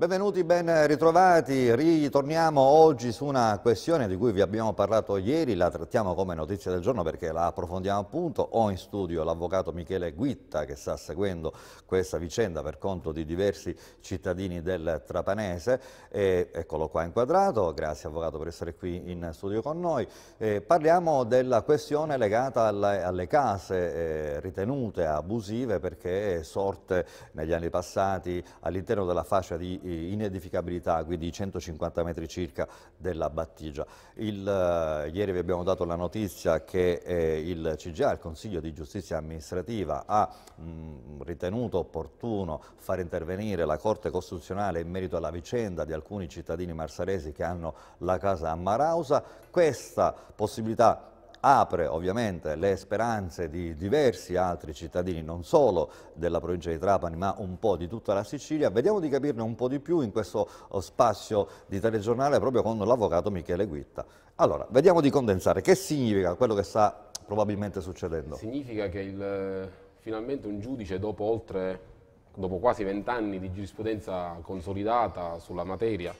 Benvenuti, ben ritrovati. Ritorniamo oggi su una questione di cui vi abbiamo parlato ieri, la trattiamo come notizia del giorno perché la approfondiamo appunto. Ho in studio l'avvocato Michele Guitta che sta seguendo questa vicenda per conto di diversi cittadini del Trapanese. E, eccolo qua inquadrato, grazie avvocato per essere qui in studio con noi. E, parliamo della questione legata alle, alle case eh, ritenute abusive perché sorte negli anni passati all'interno della fascia di eh, inedificabilità, quindi 150 metri circa della battigia. Il, eh, ieri vi abbiamo dato la notizia che eh, il CGA, il Consiglio di Giustizia Amministrativa, ha mh, mm, ritenuto opportuno far intervenire la Corte Costituzionale in merito alla vicenda di alcuni cittadini marsaresi che hanno la casa a Marausa. Questa possibilità apre ovviamente le speranze di diversi altri cittadini, non solo della provincia di Trapani, ma un po' di tutta la Sicilia. Vediamo di capirne un po' di più in questo oh, spazio di telegiornale proprio con l'avvocato Michele Guitta. Allora, vediamo di condensare. Che significa quello che sta probabilmente succedendo? Significa che il, finalmente un giudice dopo oltre dopo quasi vent'anni di giurisprudenza consolidata sulla materia,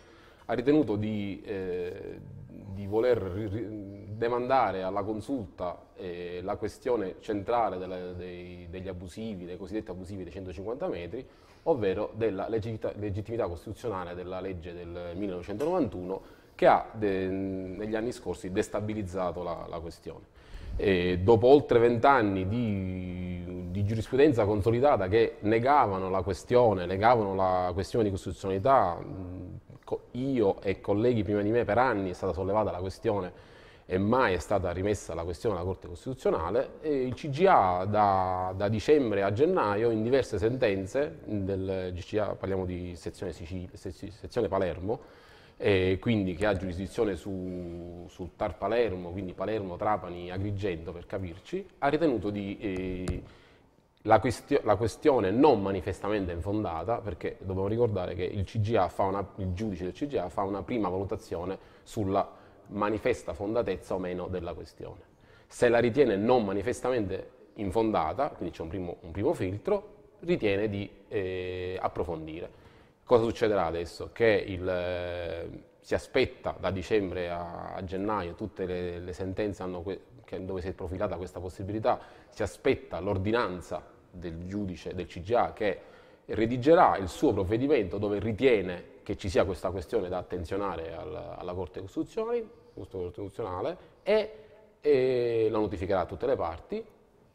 ha ritenuto di, eh, di voler demandare alla consulta eh, la questione centrale delle, dei, degli abusivi, dei cosiddetti abusivi dei 150 metri, ovvero della legittimità, legittimità costituzionale della legge del 1991 che ha de, negli anni scorsi destabilizzato la, la questione. E dopo oltre vent'anni di, di, giurisprudenza consolidata che negavano la questione, negavano la questione di costituzionalità, io e colleghi prima di me per anni è stata sollevata la questione e mai è stata rimessa la questione alla Corte Costituzionale. E il CGA da, da, dicembre a gennaio in diverse sentenze del CGA, parliamo di sezione, Sicil sezione Palermo, quindi che ha giurisdizione su, sul TAR Palermo, quindi Palermo, Trapani, Agrigento per capirci, ha ritenuto di... Eh, la, questio la, questione non manifestamente infondata, perché dobbiamo ricordare che il, CGA fa una, il giudice del CGA fa una prima valutazione sulla manifesta fondatezza o meno della questione. Se la ritiene non manifestamente infondata, quindi c'è un primo, un primo filtro, ritiene di eh, approfondire. Cosa succederà adesso? Che il, eh, si aspetta da dicembre a, a gennaio, tutte le, le sentenze che, dove si è profilata questa possibilità, si aspetta l'ordinanza del giudice del CGA che redigerà il suo provvedimento dove ritiene che ci sia questa questione da attenzionare al, alla Corte Costituzionale, giusto costituzionale, e, e lo notificherà a tutte le parti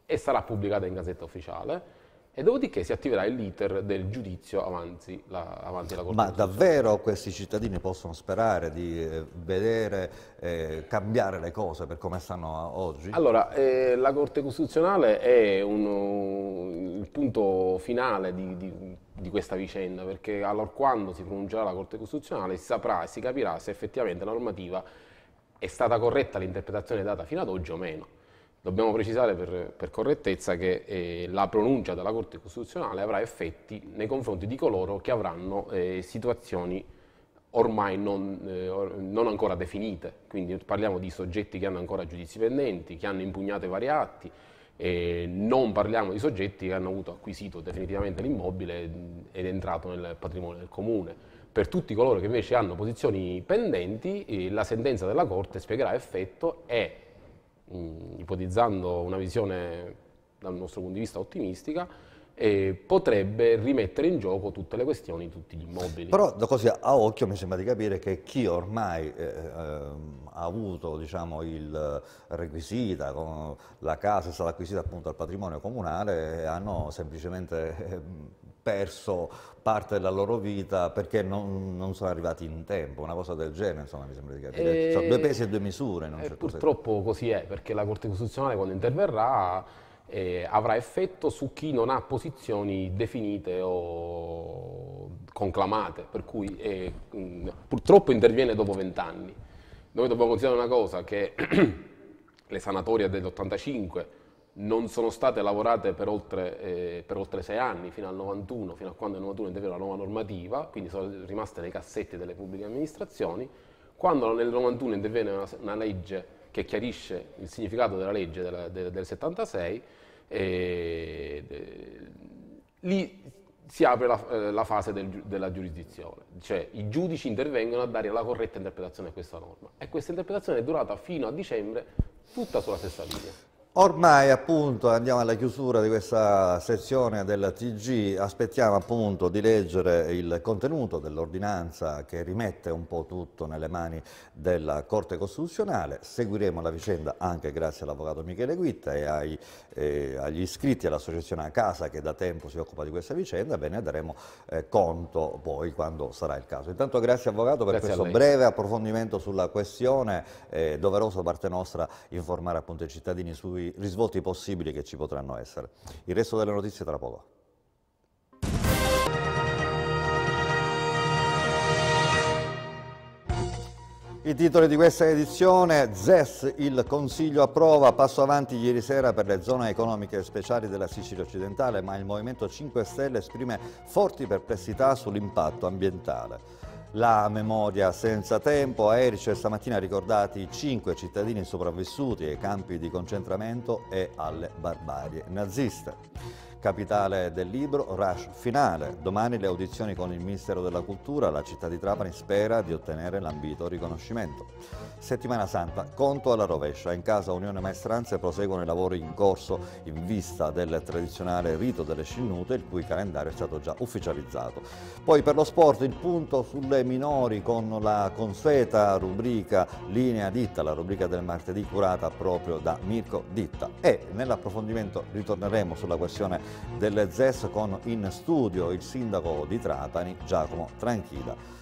e sarà pubblicata in gazzetta ufficiale e dopodiché si attiverà il l'iter del giudizio avanti la, avanti la Corte. Ma davvero questi cittadini possono sperare di eh, vedere eh, cambiare le cose per come stanno oggi? Allora, eh, la Corte Costituzionale è uno, il punto finale di, di, di questa vicenda, perché allora quando si pronuncerà la Corte Costituzionale si saprà e si capirà se effettivamente la normativa è stata corretta l'interpretazione data fino ad oggi o meno. Dobbiamo precisare per, per correttezza che eh, la pronuncia della Corte Costituzionale avrà effetti nei confronti di coloro che avranno eh, situazioni ormai non, eh, or, non, ancora definite, quindi parliamo di soggetti che hanno ancora giudizi pendenti, che hanno impugnato vari atti, non parliamo di soggetti che hanno avuto acquisito definitivamente l'immobile ed è entrato nel patrimonio del comune per tutti coloro che invece hanno posizioni pendenti, eh, la sentenza della Corte spiegherà effetto e, mm, ipotizzando una visione dal nostro punto di vista ottimistica, eh, potrebbe rimettere in gioco tutte le questioni, tutti gli immobili. Però da così a occhio mi sembra di capire che chi ormai eh, eh, ha avuto diciamo, il requisita, con la casa è stata acquisita appunto al patrimonio comunale, hanno semplicemente eh, perso parte della loro vita perché non, non, sono arrivati in tempo, una cosa del genere, insomma, mi sembra di capire. E... Eh, cioè, due pesi e due misure. E eh, certo purtroppo senso. così è, perché la Corte Costituzionale quando interverrà eh, avrà effetto su chi non ha posizioni definite o conclamate, per cui eh, mh, purtroppo interviene dopo vent'anni. Noi dobbiamo considerare una cosa, che le sanatorie dell'85 non sono state lavorate per oltre, eh, per oltre, sei anni, fino al 91, fino a quando il 91 interviene la nuova normativa, quindi sono rimaste nei cassetti delle pubbliche amministrazioni. Quando nel 91 interviene una, una legge che chiarisce il significato della legge della, de, del 76, eh, de, lì si apre la, eh, la fase del, della giurisdizione, cioè i giudici intervengono a dare la corretta interpretazione a questa norma e questa interpretazione è durata fino a dicembre tutta sulla stessa linea. Ormai appunto andiamo alla chiusura di questa sezione del TG, aspettiamo appunto di leggere il contenuto dell'ordinanza che rimette un po' tutto nelle mani della Corte Costituzionale, seguiremo la vicenda anche grazie all'Avvocato Michele Guitta e, ai, eh, agli iscritti all'Associazione A Casa che da tempo si occupa di questa vicenda, ve ne daremo eh, conto poi quando sarà il caso. Intanto grazie Avvocato per grazie questo breve approfondimento sulla questione, eh, doveroso da parte nostra informare appunto i cittadini sui risvolti, possibili che ci potranno essere. Il resto delle notizie tra poco. I titoli di questa edizione, ZES, il Consiglio approva, passo avanti ieri sera per le zone economiche speciali della Sicilia occidentale, ma il Movimento 5 Stelle esprime forti perplessità sull'impatto ambientale. La memoria senza tempo, a Erice stamattina ricordati i cinque cittadini sopravvissuti ai campi di concentramento e alle barbarie naziste. Capitale del libro, rush finale. Domani le audizioni con il Ministero della Cultura, la città di Trapani spera di ottenere l'ambito riconoscimento. Settimana Santa, conto alla rovescia. In casa Unione Maestranze proseguono i lavori in corso in vista del tradizionale rito delle scinnute, il cui calendario è stato già ufficializzato. Poi per lo sport il punto sulle minori con la consueta rubrica Linea Ditta, la rubrica del martedì curata proprio da Mirko Ditta. E nell'approfondimento ritorneremo sulla questione del ZES con in studio il sindaco di Trapani Giacomo Tranchida.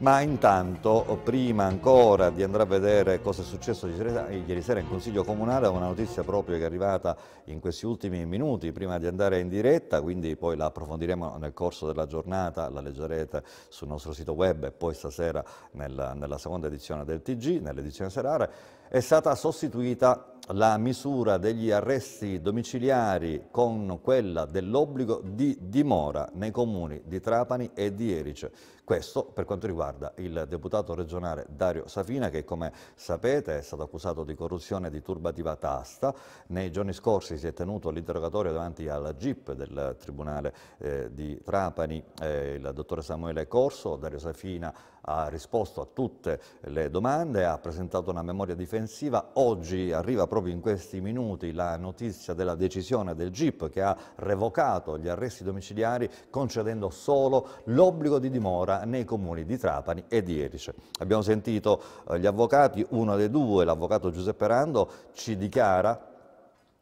Ma intanto, prima ancora di andare a vedere cosa è successo ieri sera in Consiglio Comunale, una notizia proprio che è arrivata in questi ultimi minuti, prima di andare in diretta, quindi poi la approfondiremo nel corso della giornata, la leggerete sul nostro sito web e poi stasera nella, nella seconda edizione del TG, nell'edizione serale, è stata sostituita la misura degli arresti domiciliari con quella dell'obbligo di dimora nei comuni di Trapani e di Erice. Questo per quanto riguarda il deputato regionale Dario Safina che come sapete è stato accusato di corruzione e di turbativa tasta. Nei giorni scorsi si è tenuto l'interrogatorio davanti alla GIP del Tribunale eh, di Trapani, eh, il dottore Samuele Corso, Dario Safina ha risposto a tutte le domande, ha presentato una memoria difensiva. Oggi arriva proprio in questi minuti la notizia della decisione del GIP che ha revocato gli arresti domiciliari concedendo solo l'obbligo di dimora nei comuni di Trapani e di Erice. Abbiamo sentito eh, gli avvocati, uno dei due, l'avvocato Giuseppe Rando, ci dichiara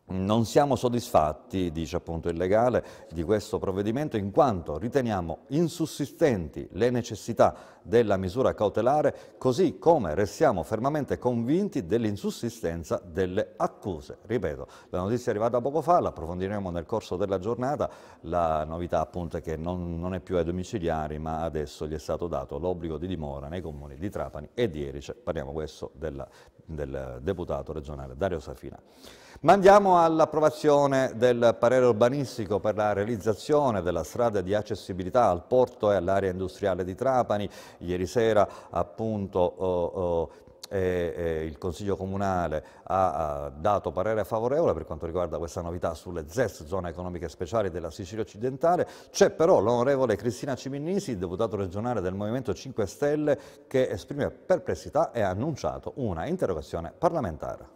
non siamo soddisfatti, dice appunto il legale, di questo provvedimento in quanto riteniamo insussistenti le necessità della misura cautelare, così come restiamo fermamente convinti dell'insussistenza delle accuse. Ripeto, la notizia è arrivata poco fa, l'approfondiremo nel corso della giornata, la novità appunto è che non, non è più ai domiciliari ma adesso gli è stato dato l'obbligo di dimora nei comuni di Trapani e di Erice, parliamo questo della, del deputato regionale Dario Safina. Ma andiamo all'approvazione del parere urbanistico per la realizzazione della strada di accessibilità al porto e all'area industriale di Trapani. Ieri sera appunto oh, oh, eh, eh, il Consiglio Comunale ha, ha, dato parere favorevole per quanto riguarda questa novità sulle ZES, zone economiche speciali della Sicilia occidentale, c'è però l'onorevole Cristina Ciminisi, deputato regionale del Movimento 5 Stelle, che esprime perplessità e ha annunciato una interrogazione parlamentare.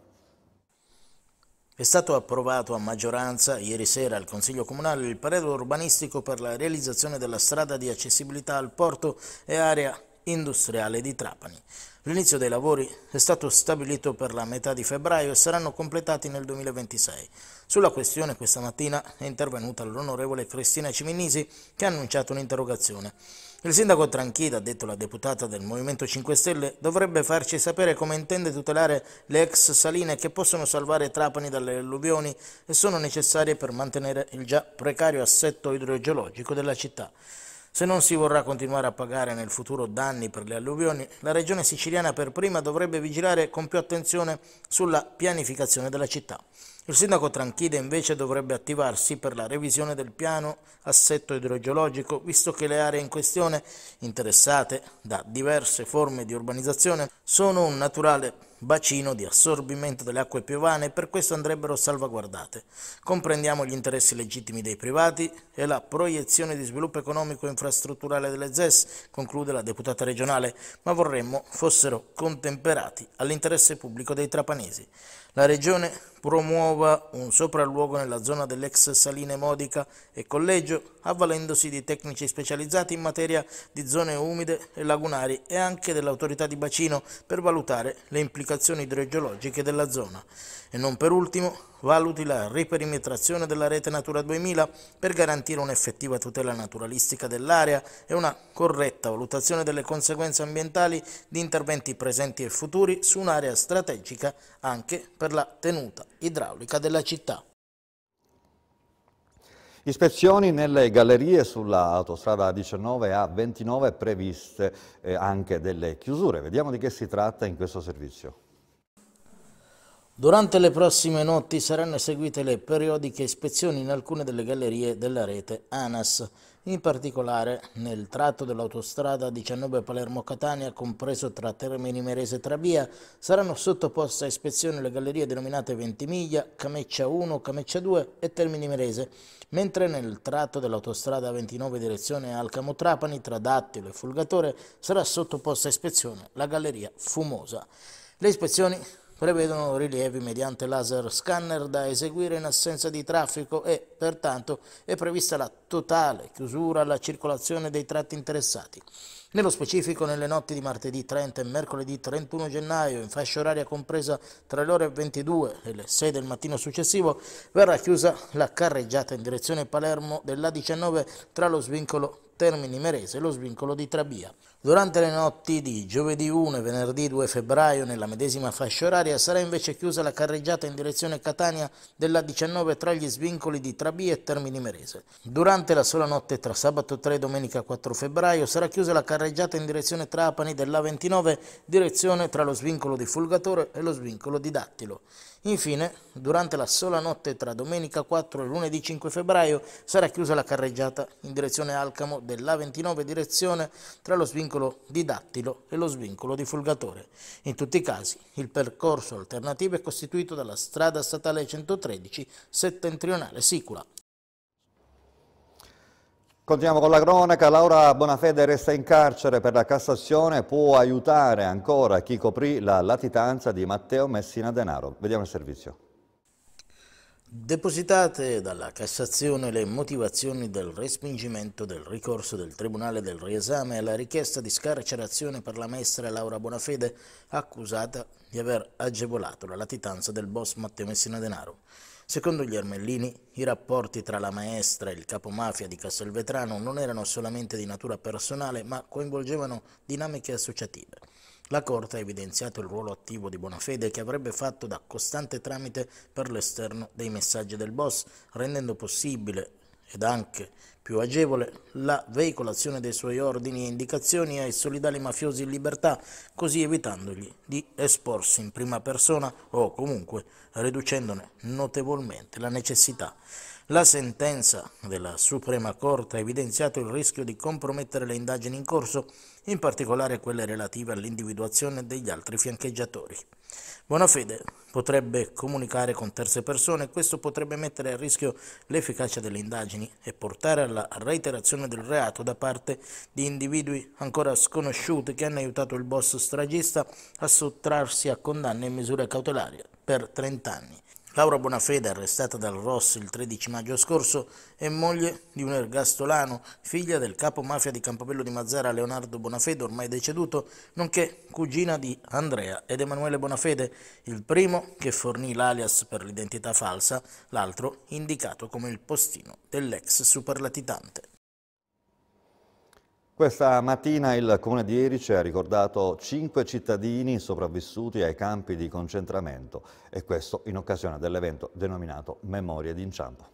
È stato approvato a maggioranza ieri sera al Consiglio Comunale il parere urbanistico per la realizzazione della strada di accessibilità al porto e area industriale di Trapani. L'inizio dei lavori è stato stabilito per la metà di febbraio e saranno completati nel 2026. Sulla questione questa mattina è intervenuta l'onorevole Cristina Ciminisi che ha annunciato un'interrogazione. Il sindaco Tranchida, ha detto la deputata del Movimento 5 Stelle, dovrebbe farci sapere come intende tutelare le ex saline che possono salvare Trapani dalle alluvioni e sono necessarie per mantenere il già precario assetto idrogeologico della città. Se non si vorrà continuare a pagare nel futuro danni per le alluvioni, la regione siciliana per prima dovrebbe vigilare con più attenzione sulla pianificazione della città. Il sindaco Tranchide invece dovrebbe attivarsi per la revisione del piano assetto idrogeologico, visto che le aree in questione, interessate da diverse forme di urbanizzazione, sono un naturale bacino di assorbimento delle acque piovane e per questo andrebbero salvaguardate. Comprendiamo gli interessi legittimi dei privati e la proiezione di sviluppo economico e infrastrutturale delle ZES, conclude la deputata regionale, ma vorremmo fossero contemperati all'interesse pubblico dei trapanesi. La Regione promuova un sopralluogo nella zona dell'ex Saline Modica e Collegio, avvalendosi di tecnici specializzati in materia di zone umide e lagunari e anche dell'autorità di bacino per valutare le implicazioni idrogeologiche della zona. E non per ultimo, valuti la riperimetrazione della rete Natura 2000 per garantire un'effettiva tutela naturalistica dell'area e una corretta valutazione delle conseguenze ambientali di interventi presenti e futuri su un'area strategica anche per la tenuta idraulica della città. Ispezioni nelle gallerie sulla autostrada 19 a 29 previste eh, anche delle chiusure. Vediamo di che si tratta in questo servizio. Durante le prossime notti saranno eseguite le periodiche ispezioni in alcune delle gallerie della rete ANAS, in particolare nel tratto dell'autostrada 19 Palermo-Catania, compreso tra Termini Merese e Trabia, saranno sottoposte a ispezione le gallerie denominate Ventimiglia, Cameccia 1, Cameccia 2 e Termini Merese, mentre nel tratto dell'autostrada 29 direzione Alcamo-Trapani, tra Dattilo e Fulgatore, sarà sottoposta a ispezione la galleria Fumosa. Le ispezioni prevedono rilievi mediante laser scanner da eseguire in assenza di traffico e, pertanto, è prevista la totale chiusura alla circolazione dei tratti interessati. Nello specifico, nelle notti di martedì 30 e mercoledì 31 gennaio, in fascia oraria compresa tra le ore 22 e le 6 del mattino successivo, verrà chiusa la carreggiata in direzione Palermo dell'A19 tra lo svincolo Termini Merese e lo svincolo di Trabia. Durante le notti di giovedì 1 e venerdì 2 febbraio nella medesima fascia oraria sarà invece chiusa la carreggiata in direzione Catania della 19 tra gli svincoli di Trabì e Termini Merese. Durante la sola notte tra sabato 3 e domenica 4 febbraio sarà chiusa la carreggiata in direzione Trapani della 29 direzione tra lo svincolo di Fulgatore e lo svincolo di Dattilo. Infine, durante la sola notte tra domenica 4 e lunedì 5 febbraio sarà chiusa la carreggiata in direzione Alcamo della 29 direzione tra lo svincolo svincolo di dattilo e lo svincolo di fulgatore. In tutti i casi il percorso alternativo è costituito dalla strada statale 113 settentrionale Sicula. Continuiamo con la cronaca. Laura Bonafede resta in carcere per la Cassazione. Può aiutare ancora chi coprì la latitanza di Matteo Messina Denaro. Vediamo il servizio. Depositate dalla Cassazione le motivazioni del respingimento del ricorso del Tribunale del riesame alla richiesta di scarcerazione per la maestra Laura Bonafede, accusata di aver agevolato la latitanza del boss Matteo Messina Denaro. Secondo gli Ermellini, i rapporti tra la maestra e il capomafia di Castelvetrano non erano solamente di natura personale, ma coinvolgevano dinamiche associative. La Corte ha evidenziato il ruolo attivo di Bonafede che avrebbe fatto da costante tramite per l'esterno dei messaggi del boss, rendendo possibile ed anche più agevole la veicolazione dei suoi ordini e indicazioni ai solidali mafiosi in libertà, così evitandogli di esporsi in prima persona o comunque riducendone notevolmente la necessità. La sentenza della Suprema Corte ha evidenziato il rischio di compromettere le indagini in corso in particolare quelle relative all'individuazione degli altri fiancheggiatori. Bonafede potrebbe comunicare con terze persone e questo potrebbe mettere a rischio l'efficacia delle indagini e portare alla reiterazione del reato da parte di individui ancora sconosciuti che hanno aiutato il boss stragista a sottrarsi a condanne e misure cautelari per 30 anni Laura Bonafede, arrestata dal Ross il 13 maggio scorso, è moglie di un ergastolano, figlia del capo mafia di Campobello di Mazzara Leonardo Bonafede, ormai deceduto, nonché cugina di Andrea ed Emanuele Bonafede, il primo che fornì l'alias per l'identità falsa, l'altro indicato come il postino dell'ex superlatitante. Questa mattina il comune di Erice ha ricordato cinque cittadini sopravvissuti ai campi di concentramento e questo in occasione dell'evento denominato Memoria d'inciampo.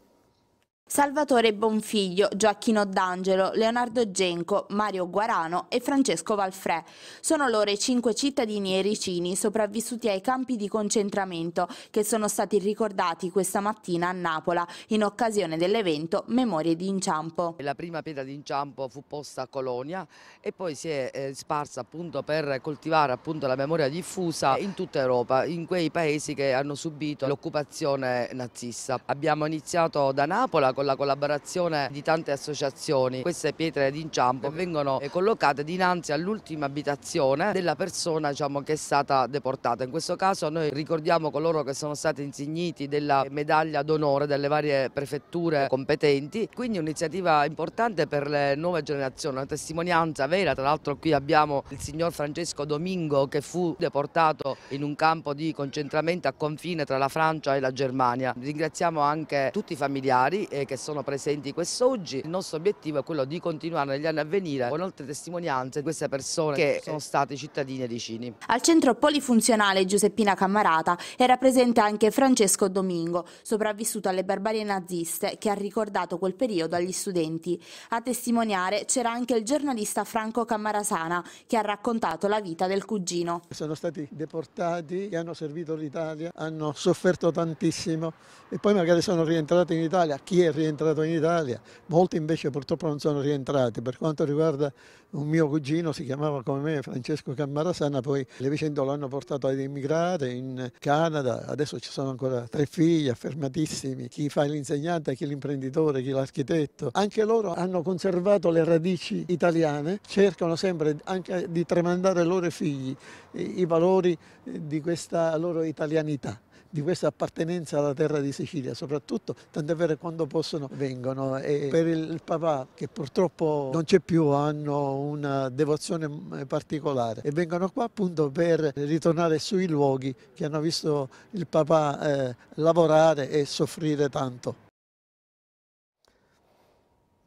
Salvatore Bonfiglio, Gioacchino D'Angelo, Leonardo Genco, Mario Guarano e Francesco Valfrè. Sono loro i cinque cittadini ericini sopravvissuti ai campi di concentramento che sono stati ricordati questa mattina a Napola in occasione dell'evento Memorie di Inciampo. La prima pietra di inciampo fu posta a Colonia e poi si è eh, sparsa appunto per coltivare appunto la memoria diffusa in tutta Europa, in quei paesi che hanno subito l'occupazione nazista. Abbiamo iniziato da Napola con la collaborazione di tante associazioni. Queste pietre d'inciampo vengono eh, collocate dinanzi all'ultima abitazione della persona diciamo, che è stata deportata. In questo caso noi ricordiamo coloro che sono stati insigniti della medaglia d'onore delle varie prefetture competenti, quindi un'iniziativa importante per le nuove generazioni, una testimonianza vera, tra l'altro qui abbiamo il signor Francesco Domingo che fu deportato in un campo di concentramento a confine tra la Francia e la Germania. Ringraziamo anche tutti i familiari eh, che sono presenti quest'oggi. Il nostro obiettivo è quello di continuare negli anni a venire con altre testimonianze di queste persone che eh. sono state cittadine di Cini. Al centro polifunzionale Giuseppina Cammarata era presente anche Francesco Domingo, sopravvissuto alle barbarie naziste che ha ricordato quel periodo agli studenti. A testimoniare c'era anche il giornalista Franco Cammarasana che ha raccontato la vita del cugino. Sono stati deportati, che hanno servito l'Italia, hanno sofferto tantissimo e poi magari sono rientrati in Italia, chi era rientrato in Italia, molti invece purtroppo non sono rientrati. Per quanto riguarda un mio cugino, si chiamava come me Francesco Cammarasana, poi le vicende lo hanno portato ad emigrare in Canada, adesso ci sono ancora tre figli affermatissimi, chi fa l'insegnante, chi l'imprenditore, chi l'architetto. Anche loro hanno conservato le radici italiane, cercano sempre anche di tramandare ai loro figli i valori di questa loro italianità di questa appartenenza alla terra di Sicilia, soprattutto, tant'è vero quando possono vengono. E per il papà, che purtroppo non c'è più, hanno una devozione mm, particolare e vengono qua appunto per ritornare sui luoghi che hanno visto il papà eh, lavorare e soffrire tanto.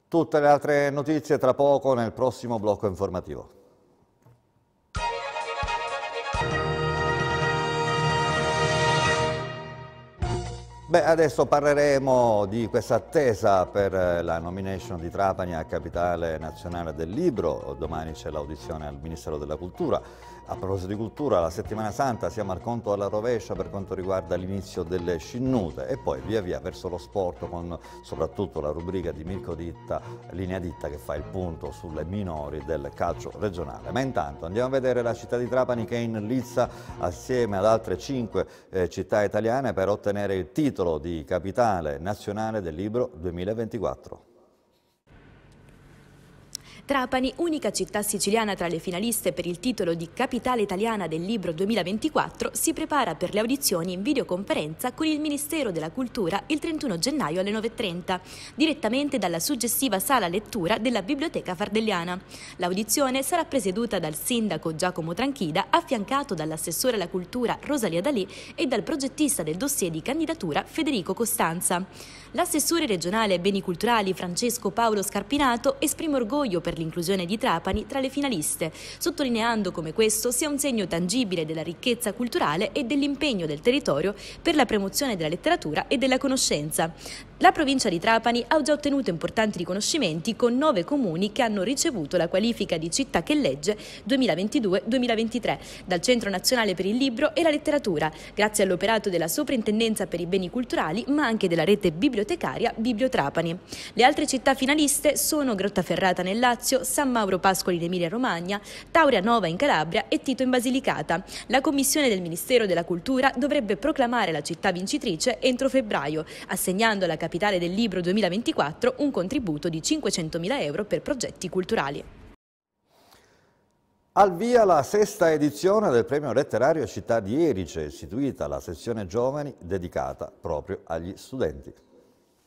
Tutte le altre notizie tra poco nel prossimo blocco informativo. Beh, adesso parleremo di questa attesa per eh, la nomination di Trapani a capitale nazionale del libro. Domani c'è l'audizione al Ministero della Cultura. A proposito di cultura, la settimana santa siamo al conto alla rovescia per quanto riguarda l'inizio delle scinnute e poi via via verso lo sport con soprattutto la rubrica di Mirko Ditta, Linea Ditta che fa il punto sulle minori del calcio regionale. Ma intanto andiamo a vedere la città di Trapani che è in lizza assieme ad altre cinque eh, città italiane per ottenere il titolo di capitale nazionale del libro 2024. Trapani, unica città siciliana tra le finaliste per il titolo di Capitale Italiana del Libro 2024, si prepara per le audizioni in videoconferenza con il Ministero della Cultura il 31 gennaio alle 9.30, direttamente dalla suggestiva sala lettura della Biblioteca Fardelliana. L'audizione sarà presieduta dal sindaco Giacomo Tranchida, affiancato dall'assessore alla cultura Rosalia Dalì e dal progettista del dossier di candidatura Federico Costanza. L'assessore regionale ai beni culturali Francesco Paolo Scarpinato esprime orgoglio per l'inclusione di Trapani tra le finaliste, sottolineando come questo sia un segno tangibile della ricchezza culturale e dell'impegno del territorio per la promozione della letteratura e della conoscenza. La provincia di Trapani ha già ottenuto importanti riconoscimenti con nove comuni che hanno ricevuto la qualifica di città che legge 2022-2023 dal Centro Nazionale per il Libro e la Letteratura, grazie all'operato della Soprintendenza per i Beni Culturali ma anche della rete bibliotecaria Bibliotrapani. Le altre città finaliste sono Grottaferrata nel Lazio, Lazio, San Mauro Pascoli in Emilia-Romagna, Taurea Nova in Calabria e Tito in Basilicata. La commissione del Ministero della Cultura dovrebbe proclamare la città vincitrice entro febbraio, assegnando alla capitale del libro 2024 un contributo di 500.000 euro per progetti culturali. Al via la sesta edizione del premio letterario Città di Erice, istituita la sezione giovani dedicata proprio agli studenti.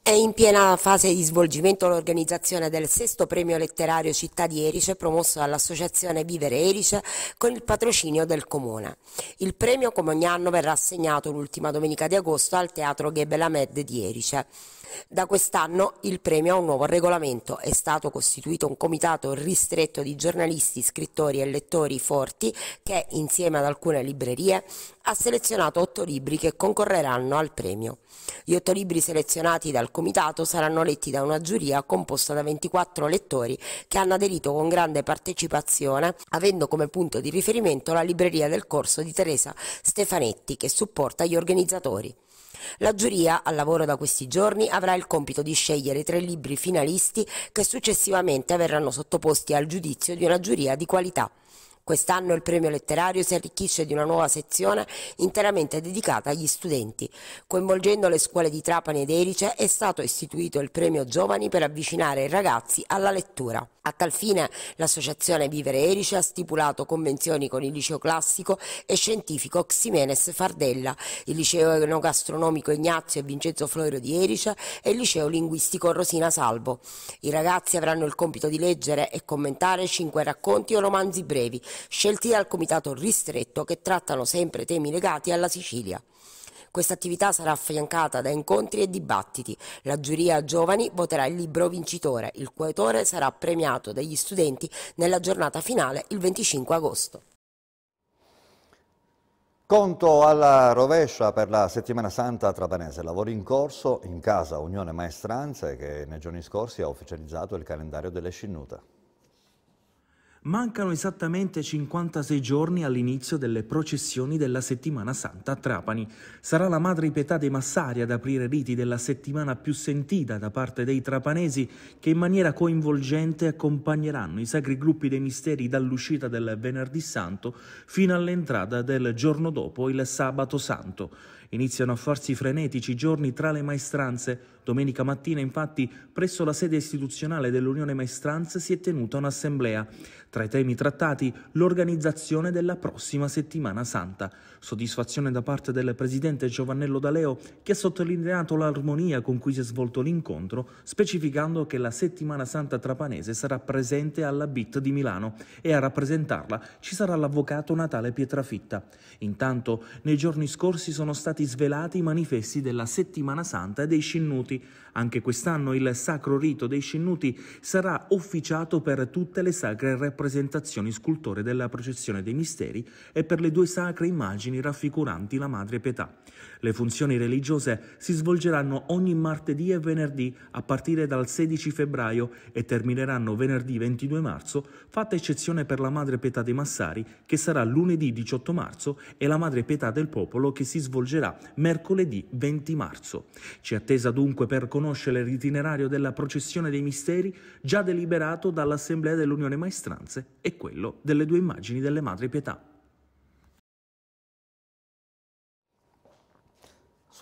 È in piena fase di svolgimento l'organizzazione del sesto premio letterario Città di Erice promosso dall'Associazione Vivere Erice con il patrocinio del Comune. Il premio come ogni anno verrà assegnato l'ultima domenica di agosto al Teatro Gebel Ahmed di Erice. Da quest'anno il premio ha un nuovo regolamento. È stato costituito un comitato ristretto di giornalisti, scrittori e lettori forti che, insieme ad alcune librerie, ha selezionato otto libri che concorreranno al premio. Gli otto libri selezionati dal comitato saranno letti da una giuria composta da 24 lettori che hanno aderito con grande partecipazione, avendo come punto di riferimento la libreria del corso di Teresa Stefanetti che supporta gli organizzatori. La giuria, al lavoro da questi giorni, avrà il compito di scegliere i tre libri finalisti che successivamente verranno sottoposti al giudizio di una giuria di qualità. Quest'anno il premio letterario si arricchisce di una nuova sezione interamente dedicata agli studenti. Coinvolgendo le scuole di Trapani ed Erice è stato istituito il premio Giovani per avvicinare i ragazzi alla lettura. A tal fine l'associazione Vivere Erice ha stipulato convenzioni con il liceo classico e scientifico Ximenes Fardella, il liceo enogastronomico Ignazio e Vincenzo Florio di Erice e il liceo linguistico Rosina Salvo. I ragazzi avranno il compito di leggere e commentare cinque racconti o romanzi brevi scelti dal comitato ristretto che trattano sempre temi legati alla Sicilia. Questa attività sarà affiancata da incontri e dibattiti. La giuria giovani voterà il libro vincitore. Il coetore sarà premiato dagli studenti nella giornata finale il 25 agosto. Conto alla rovescia per la settimana santa trapanese, lavori in corso in casa Unione Maestranze che nei giorni scorsi ha ufficializzato il calendario delle scinnute. Mancano esattamente 56 giorni all'inizio delle processioni della settimana santa a Trapani. Sarà la madre pietà dei Massari ad aprire riti della settimana più sentita da parte dei trapanesi che in maniera coinvolgente accompagneranno i sacri gruppi dei misteri dall'uscita del venerdì santo fino all'entrata del giorno dopo il sabato santo. Iniziano a farsi frenetici giorni tra le maestranze, Domenica mattina, infatti, presso la sede istituzionale dell'Unione Maestranza si è tenuta un'assemblea. Tra i temi trattati, l'organizzazione della prossima settimana santa. Soddisfazione da parte del presidente Giovannello D'Aleo che ha sottolineato l'armonia con cui si è svolto l'incontro, specificando che la settimana santa trapanese sarà presente alla BIT di Milano e a rappresentarla ci sarà l'avvocato Natale Pietrafitta. Intanto, nei giorni scorsi sono stati svelati i manifesti della settimana santa e dei scinnuti safety Anche quest'anno il sacro rito dei scennuti sarà officiato per tutte le sacre rappresentazioni scultore della processione dei misteri e per le due sacre immagini raffiguranti la madre pietà. Le funzioni religiose si svolgeranno ogni martedì e venerdì a partire dal 16 febbraio e termineranno venerdì 22 marzo, fatta eccezione per la madre pietà dei Massari che sarà lunedì 18 marzo e la madre pietà del popolo che si svolgerà mercoledì 20 marzo. Ci attesa dunque per conoscere conoscere l'itinerario della processione dei misteri già deliberato dall'Assemblea dell'Unione Maestranze e quello delle due immagini delle Madri Pietà.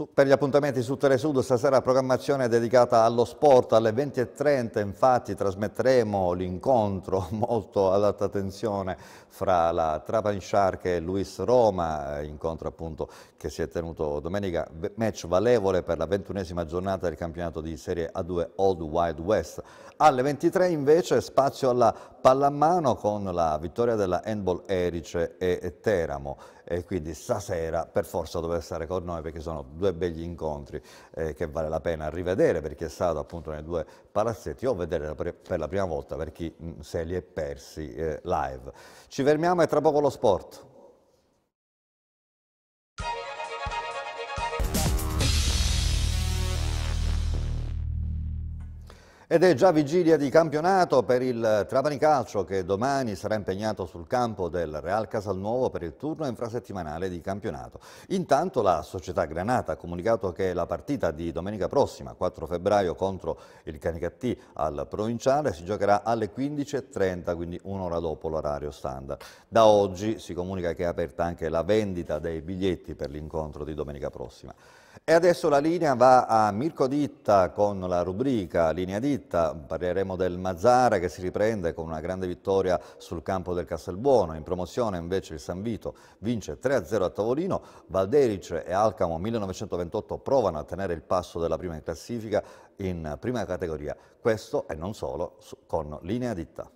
per gli appuntamenti su Telesud stasera programmazione dedicata allo sport alle 20.30 infatti trasmetteremo l'incontro molto ad alta tensione fra la Trapani Shark e Luis Roma, incontro appunto che si è tenuto domenica, match valevole per la ventunesima giornata del campionato di Serie A2 Old Wild West. Alle 23 invece spazio alla pallamano con la vittoria della Handball Erice e Teramo e quindi stasera per forza doveva stare con noi perché sono due begli incontri eh, che vale la pena rivedere per chi è stato appunto nei due palazzetti o vedere per la prima volta per chi mm, se li è persi eh, live. Ci fermiamo e tra poco lo sport. Ed è già vigilia di campionato per il Trapani Calcio che domani sarà impegnato sul campo del Real Casalnuovo per il turno infrasettimanale di campionato. Intanto la società Granata ha comunicato che la partita di domenica prossima, 4 febbraio, contro il Canicattì al Provinciale si giocherà alle 15.30, quindi un'ora dopo l'orario standard. Da oggi si comunica che è aperta anche la vendita dei biglietti per l'incontro di domenica prossima. E adesso la linea va a Mirko Ditta con la rubrica Linea Ditta, parleremo del Mazzara che si riprende con una grande vittoria sul campo del Castelbuono, in promozione invece il San Vito vince 3-0 a Tavolino, Valderice e Alcamo 1928 provano a tenere il passo della prima in classifica in prima categoria, questo e non solo con Linea Ditta.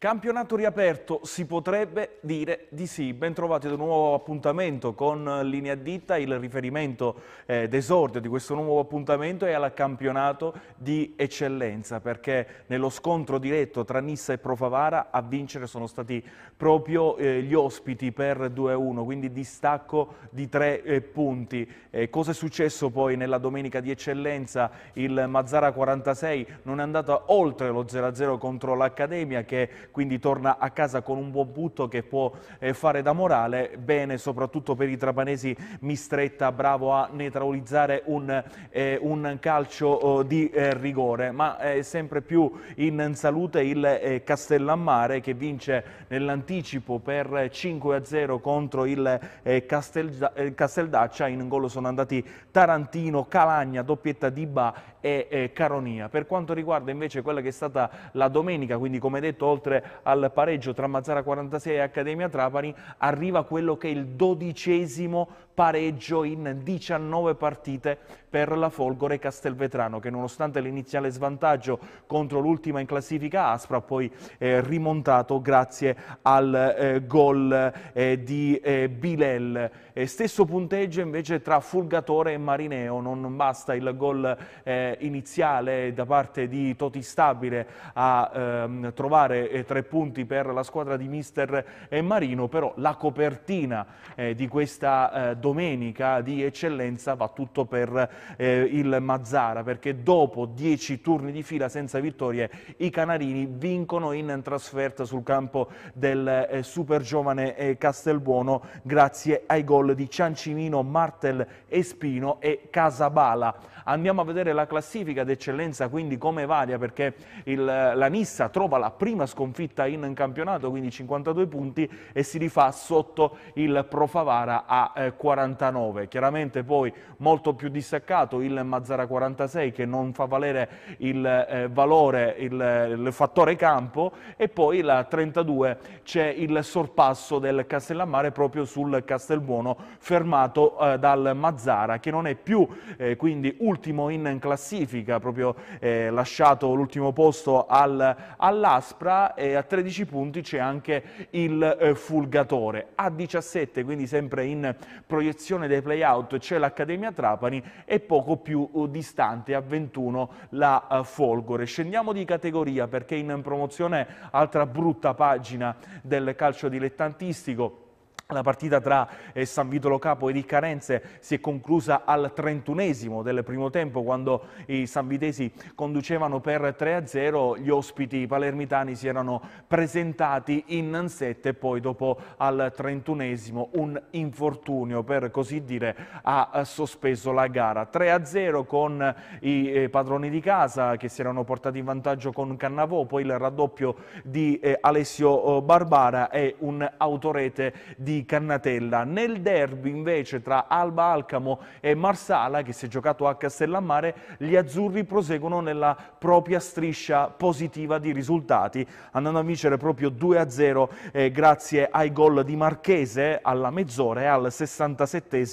Campionato riaperto, si potrebbe dire di sì. Bentrovati trovati ad un nuovo appuntamento con Linea Ditta. Il riferimento eh, d'esordio di questo nuovo appuntamento è al campionato di eccellenza, perché nello scontro diretto tra Nissa e Profavara a vincere sono stati proprio eh, gli ospiti per 2-1, quindi distacco di tre eh, punti. Eh, cosa è successo poi nella domenica di eccellenza? Il Mazzara 46 non è andato oltre lo 0-0 contro l'Accademia che quindi torna a casa con un buon punto che può eh, fare da morale, bene soprattutto per i trapanesi Mistretta, bravo a neutralizzare un, eh, un calcio oh, di eh, rigore, ma è eh, sempre più in salute il eh, Castellammare che vince nell'anticipo per 5 a 0 contro il eh, Castel, Casteldaccia, in gol sono andati Tarantino, Calagna, doppietta di Ba e eh, Caronia. Per quanto riguarda invece quella che è stata la domenica, quindi come detto oltre al pareggio tra Mazzara 46 e Accademia Trapani, arriva quello che è il dodicesimo pareggio in 19 partite per la Folgore Castelvetrano che nonostante l'iniziale svantaggio contro l'ultima in classifica Aspra poi eh, rimontato grazie al eh, gol eh, di eh, Bilel. stesso punteggio invece tra Fulgatore e Marineo, non basta il gol eh, iniziale da parte di Toti Stabile a ehm, trovare eh, tre punti per la squadra di mister e eh, Marino, però la copertina eh, di questa eh, domenica di eccellenza va tutto per eh, il Mazzara, perché dopo dieci turni di fila senza vittorie i Canarini vincono in trasferta sul campo del eh, super giovane Castelbuono grazie ai gol di Ciancimino, Martel, Espino e Casabala. Andiamo a vedere la classifica d'eccellenza, quindi come varia, perché il, la Nissa trova la prima sconfitta in campionato, quindi 52 punti, e si rifà sotto il Profavara a eh, 49. Chiaramente poi molto più distaccato il Mazzara 46 che non fa valere il eh, valore, il, il, fattore campo, e poi la 32 c'è il sorpasso del Castellammare proprio sul Castelbuono, fermato eh, dal Mazzara, che non è più eh, quindi ultimo ultimo in classifica, proprio eh, lasciato l'ultimo posto al, all'Aspra e a 13 punti c'è anche il eh, Fulgatore. A 17, quindi sempre in proiezione dei playout, c'è l'Accademia Trapani e poco più eh, distante a 21 la eh, Folgore. Scendiamo di categoria perché in promozione altra brutta pagina del calcio dilettantistico la partita tra eh, San Vitolo Capo e il si è conclusa al trentunesimo del primo tempo quando i sanvitesi conducevano per 3-0. Gli ospiti palermitani si erano presentati in sette e poi dopo al trentunesimo un infortunio per così dire ha sospeso la gara. 3-0 con i eh, padroni di casa che si erano portati in vantaggio con Cannavò, poi il raddoppio di eh, Alessio oh, Barbara e un autorete di Cannatella. Nel derby invece tra Alba Alcamo e Marsala, che si è giocato a Castellammare, gli azzurri proseguono nella propria striscia positiva di risultati, andando a vincere proprio 2-0 eh, grazie ai gol di Marchese alla mezz'ora e al 67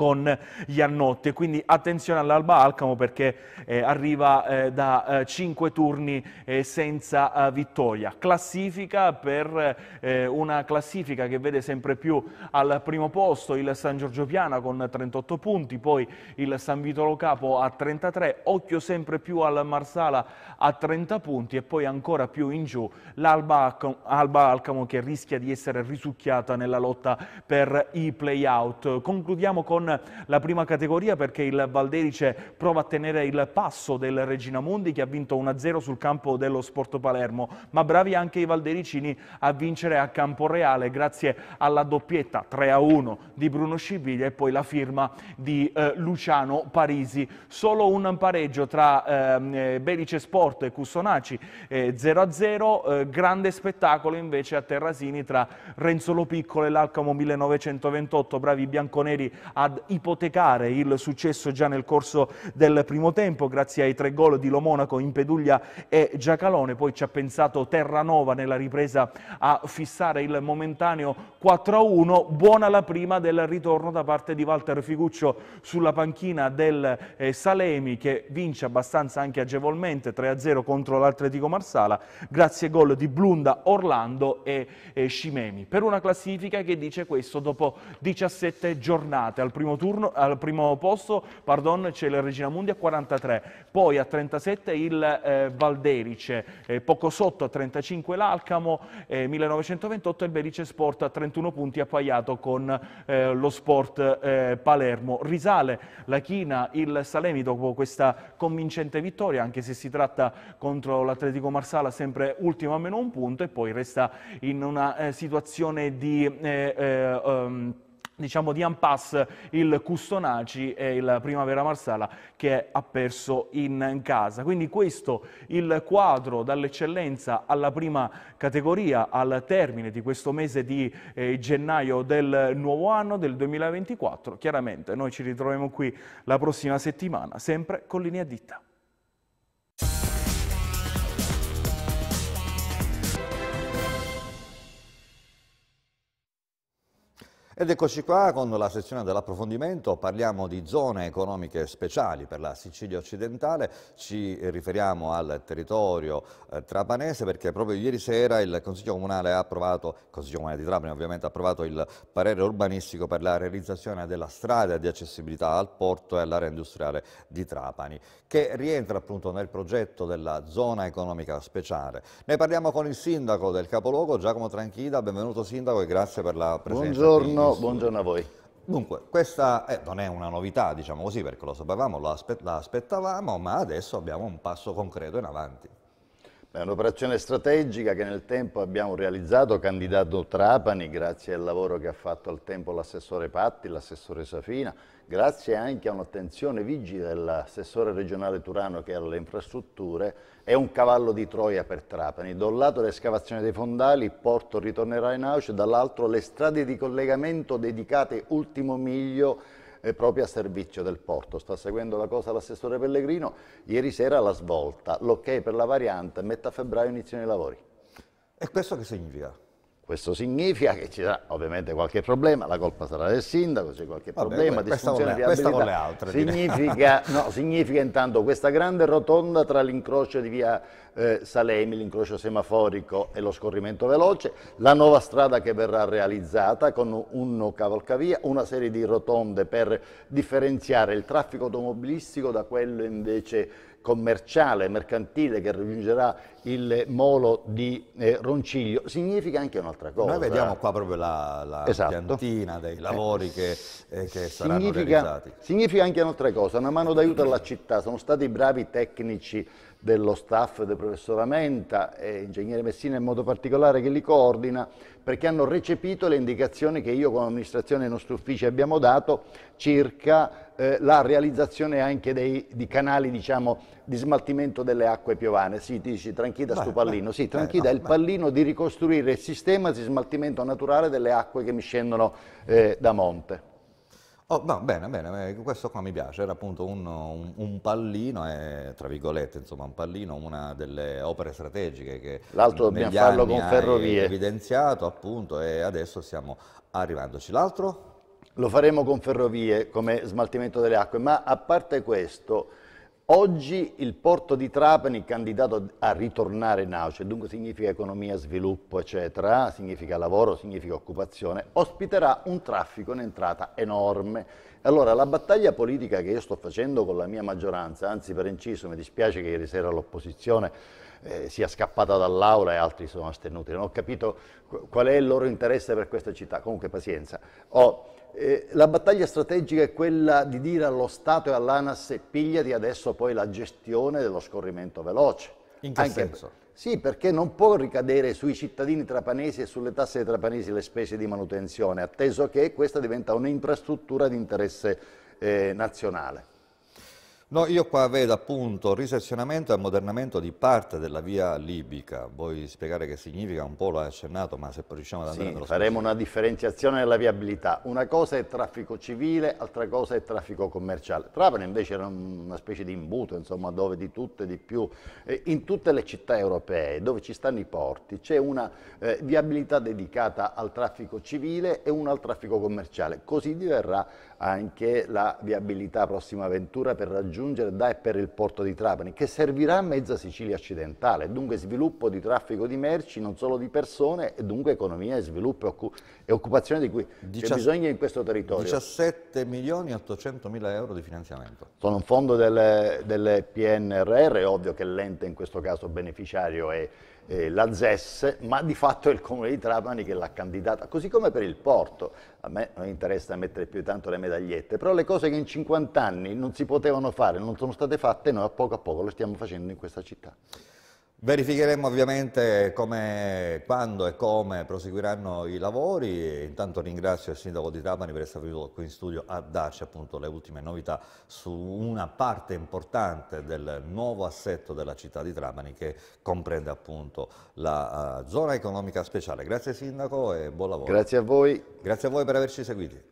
con Iannotti e quindi attenzione all'Alba Alcamo perché eh, arriva eh, da 5 eh, turni eh, senza eh, vittoria. Classifica per una classifica che vede sempre più al primo posto il San Giorgio Piana con 38 punti, poi il San Vitolo Capo a 33, occhio sempre più al Marsala a 30 punti e poi ancora più in giù l'Alba Alcamo che rischia di essere risucchiata nella lotta per i playout. Concludiamo con la prima categoria perché il Valderice prova a tenere il passo del Regina Mundi che ha vinto 1-0 sul campo dello Sport Palermo, ma bravi anche i valdericini a vincere a Camporeale grazie alla doppietta 3-1 di Bruno Sciviglia e poi la firma di eh, Luciano Parisi. Solo un pareggio tra ehm, eh, Belice Sport e Cussonaci 0-0, eh, eh, grande spettacolo invece a Terrasini tra Renzolo Piccolo e l'Alcamo 1928, bravi bianconeri a ad ipotecare il successo già nel corso del primo tempo grazie ai tre gol di Lomonaco, Peduglia e Giacalone, poi ci ha pensato Terranova nella ripresa a fissare il momentaneo 4-1, buona la prima del ritorno da parte di Walter Figuccio sulla panchina del eh, Salemi che vince abbastanza anche agevolmente 3-0 contro l'Atletico Marsala grazie ai gol di Blunda, Orlando e, e Scimemi per una classifica che dice questo dopo 17 giornate al primo primo, turno, al primo posto pardon, c'è il Regina Mundi a 43, poi a 37 il eh, Valderice, eh, poco sotto a 35 l'Alcamo, eh, 1928 il Berice Sport a 31 punti appaiato con eh, lo Sport eh, Palermo. Risale la china il Salemi dopo questa convincente vittoria, anche se si tratta contro l'Atletico Marsala sempre ultimo a meno un punto e poi resta in una eh, situazione di... Um, diciamo di Ampass il Custonaci e il Primavera Marsala che ha perso in casa. Quindi questo il quadro dall'eccellenza alla prima categoria al termine di questo mese di eh, gennaio del nuovo anno del 2024. Chiaramente noi ci ritroviamo qui la prossima settimana sempre con Linea Ditta. Ed eccoci qua con la sezione dell'approfondimento, parliamo di zone economiche speciali per la Sicilia occidentale, ci riferiamo al territorio eh, trapanese perché proprio ieri sera il Consiglio Comunale, ha approvato, il Consiglio Comunale di Trapani ovviamente ha approvato il parere urbanistico per la realizzazione della strada di accessibilità al porto e all'area industriale di Trapani, che rientra appunto nel progetto della zona economica speciale. Ne parliamo con il sindaco del capoluogo Giacomo Tranchida, benvenuto sindaco e grazie per la presenza. Buongiorno buongiorno a voi. Dunque, questa eh, non è una novità, diciamo così, perché lo sapevamo, aspettavamo, ma adesso abbiamo un passo concreto in avanti. È un'operazione strategica che nel tempo abbiamo realizzato candidato Trapani grazie al lavoro che ha fatto al tempo l'assessore Patti, l'assessore Safina, grazie anche a un'attenzione vigile dell'assessore regionale Turano che ha le infrastrutture, è un cavallo di Troia per Trapani. Da un lato l'escavazione dei fondali, il porto ritornerà in auge, dall'altro le strade di collegamento dedicate ultimo miglio proprio a servizio del porto. Sta seguendo la cosa l'assessore Pellegrino, ieri sera la svolta, l'ok per la variante, metà febbraio iniziano i lavori. E questo che significa? Questo significa che ci sarà ovviamente qualche problema, la colpa sarà del sindaco, c'è qualche Vabbè, problema, disfunzione di Questa con le altre. Significa, no, significa intanto questa grande rotonda tra l'incrocio di via eh, Salemi, l'incrocio semaforico e lo scorrimento veloce, la nuova strada che verrà realizzata con un cavalcavia, una serie di rotonde per differenziare il traffico automobilistico da quello invece commerciale, mercantile che raggiungerà il molo di eh, Ronciglio, significa anche un'altra cosa. Noi vediamo qua proprio la, la esatto. piantina dei eh. lavori eh. che, eh, che saranno realizzati. Significa anche un'altra cosa, una mano d'aiuto alla città, sono stati bravi tecnici dello staff del professor Amenta e ingegnere Messina in modo particolare che li coordina perché hanno recepito le indicazioni che io con l'amministrazione e i nostri uffici abbiamo dato circa eh, la realizzazione anche dei, di canali diciamo, di smaltimento delle acque piovane. Si dice Tranchida beh, sto pallino, sì eh, Tranchida beh, no, è il pallino di ricostruire il sistema di smaltimento naturale delle acque che mi scendono eh, da monte. Oh, no, bene, bene, eh, questo qua mi piace, era appunto un, un, un pallino, è, eh, tra virgolette, insomma, un pallino, una delle opere strategiche che L'altro dobbiamo farlo con ferrovie. evidenziato appunto e adesso stiamo arrivandoci. L'altro? Lo faremo con ferrovie come smaltimento delle acque, ma a parte questo, Oggi il porto di Trapani candidato a ritornare in Nauce, dunque significa economia, sviluppo, eccetera, significa lavoro, significa occupazione, ospiterà un traffico in entrata enorme. Allora la battaglia politica che io sto facendo con la mia maggioranza, anzi per inciso mi dispiace che ieri sera l'opposizione eh, sia scappata dall'aula e altri sono astenuti, non ho capito qual è il loro interesse per questa città, comunque pazienza. Oh, eh, la battaglia strategica è quella di dire allo Stato e all'ANAS pigliati adesso poi la gestione dello scorrimento veloce. In che Anche senso? Sì, perché non può ricadere sui cittadini trapanesi e sulle tasse dei trapanesi le spese di manutenzione, atteso che questa diventa un'infrastruttura di interesse eh, nazionale. No, io qua vedo appunto riserzionamento e ammodernamento di parte della via libica. Vuoi spiegare che significa? Un po' l'ha accennato, ma se riusciamo ad andare sì, nello faremo una differenziazione della viabilità. Una cosa è traffico civile, altra cosa è traffico commerciale. Trapani invece era una specie di imbuto, insomma, dove di tutto e di più, eh, in tutte le città europee, dove ci stanno i porti, c'è una eh, viabilità dedicata al traffico civile e una al traffico commerciale. Così diverrà anche la viabilità prossima Ventura per raggiungere raggiungere da e per il porto di Trapani, che servirà a mezza Sicilia occidentale, dunque sviluppo di traffico di merci, non solo di persone, e dunque economia e sviluppo e occupazione di cui c'è bisogno in questo territorio. 17 milioni e 800 mila euro di finanziamento. Sono un fondo del, del PNRR, è ovvio che l'ente in questo caso beneficiario è eh, la ZES, ma di fatto è il Comune di Trapani che l'ha candidata, così come per il porto. A me non interessa mettere più tanto le medagliette, però le cose che in 50 anni non si potevano fare, non sono state fatte, noi a poco a poco lo stiamo facendo in questa città. Verificheremo ovviamente come, quando e come proseguiranno i lavori. Intanto ringrazio il sindaco di Trapani per essere venuto qui in studio a darci appunto le ultime novità su una parte importante del nuovo assetto della città di Trapani che comprende appunto la uh, zona economica speciale. Grazie sindaco e buon lavoro. Grazie a voi. Grazie a voi per averci seguiti.